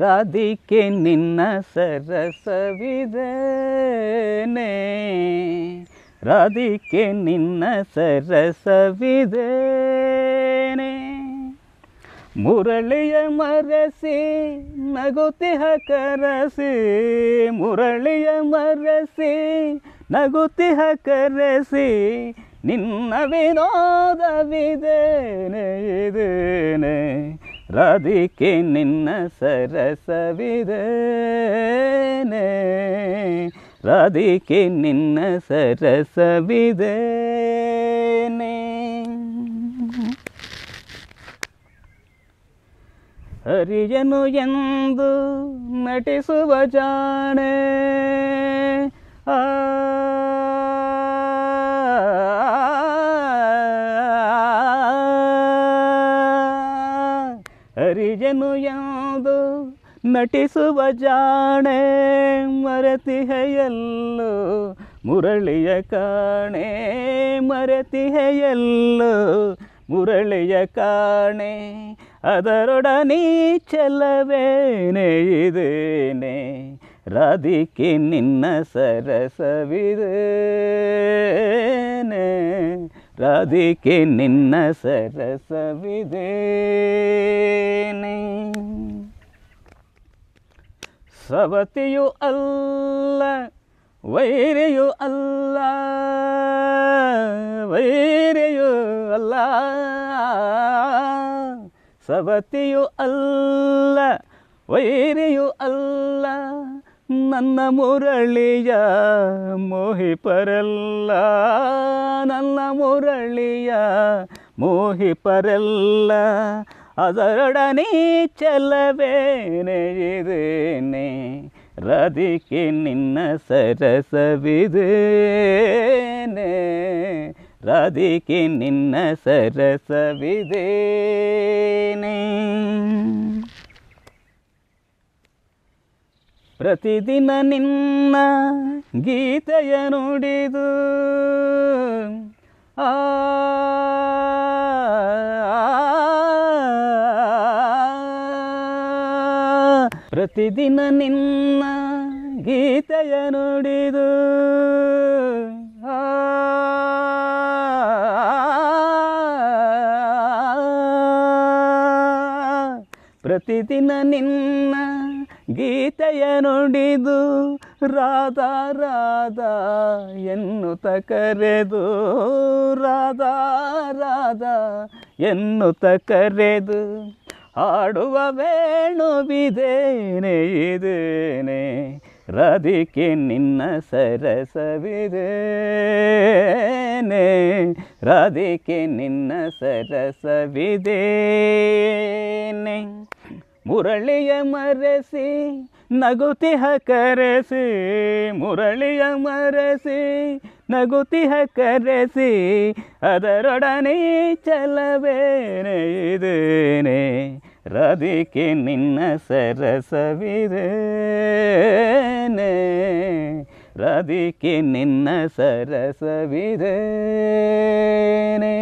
ರಾಧಿಕೆ ನಿನ್ನ ಸರಸವಿದನೆ ರಾಧಿಕೆ ನಿನ್ನ ಸರಸವಿದೇನೆ ಮುರಳಿಯ ಮರಸಿ ನಗುತಿಹ ಕರಸಿ ಮುರಳಿಯ ಮರಸಿ ನಗುತಿಹ ಕರಸಿ ನಿನ್ನ ವಿನೋದವಿದೇನೆ ಇದೇನೆ ರಾಧಿಕೆ ನಿನ್ನ ಸರಸವಿದೇನೆ ರಾಧಿಕೆ ನಿನ್ನ ಸರಸವಿದೇನೆ ಹರಿಯನು ಎಂದು ನಟಿಸುವ ಜಾಣೆ ಆ ಹರಿಯನು ಎಂದು ನಟಿಸುವ ಜಾಣೆ ಮರೆತಿಹೆಯಲ್ಲೋ ಮುರಳಿಯ ಕಾಣೆ ಮರೆತಿಹೆಯಲ್ಲೋ ಮುರಳಿಯ ಕಾಣೆ ಅದರೊಡನೆ ಚಲವೇನೆ ಇದೇನೆ ರಾಧಿಕೆ ನಿನ್ನ ಸರಸವಿದೇನೆ ರಾಧಿಕೆ ನಿನ್ನ ಸರಸವಿದೇನೆ ಸವತಿಯು ಅಲ್ಲ ವೈರಿಯು ಅಲ್ಲ ವೈರಿಯು ಅಲ್ಲ ಸವತಿಯು ಅಲ್ಲ ವೈರಿಯು ಅಲ್ಲ ನನ್ನ ಮುರಳಿಯ ಪರಲ್ಲ ನನ್ನ ಮುರಳಿಯ ಪರಲ್ಲ ಅದರೊಡನೆ ಚಲವೇನೆಯಿದೇನೆ ರಾಧಿಕೆ ನಿನ್ನ ಸರಸವಿದೇನೆ ರಾಧಿಕೆ ನಿನ್ನ ಸರಸವಿದೇನೆ ಪ್ರತಿದಿನ ನಿನ್ನ ಗೀತೆಯ ನುಡಿದು ಆ ಪ್ರತಿದಿನ ನಿನ್ನ ಗೀತೆಯ ನುಡಿದು ಪ್ರತಿದಿನ ನಿನ್ನ ಗೀತೆಯ ನುಡಿದು ರಾಧಾ ರಾಧಾ ಎನ್ನುತ್ತ ಕರೆದು ರಾಧ ರಾಧ ಎನ್ನುತ್ತ ಕರೆದು ಹಾಡುವ ವೇಣುವಿದೇನೆ ಇದೇನೆ ರಾಧಿಕೆ ನಿನ್ನ ಸರಸವಿದೇನೆ ರಾಧಿಕೆ ನಿನ್ನ ಸರಸವಿದೇನೆ ಮುರಳಿಯ ಮರೆಸಿ ನಗುತಿಹ ಕರೆಸಿ ಮುರಳಿಯ ಮರೆಸಿ ನಗುತಿಹ ಕರೆಸಿ ಅದರೊಡನೆ ಚಲವೇನೆ ಇದೇನೇ ರಾಧಿಕೆ ನಿನ್ನ ಸರಸವಿರೇನೆ ರಾಧಿಕೆ ನಿನ್ನ ಸರಸವಿರೇನೆ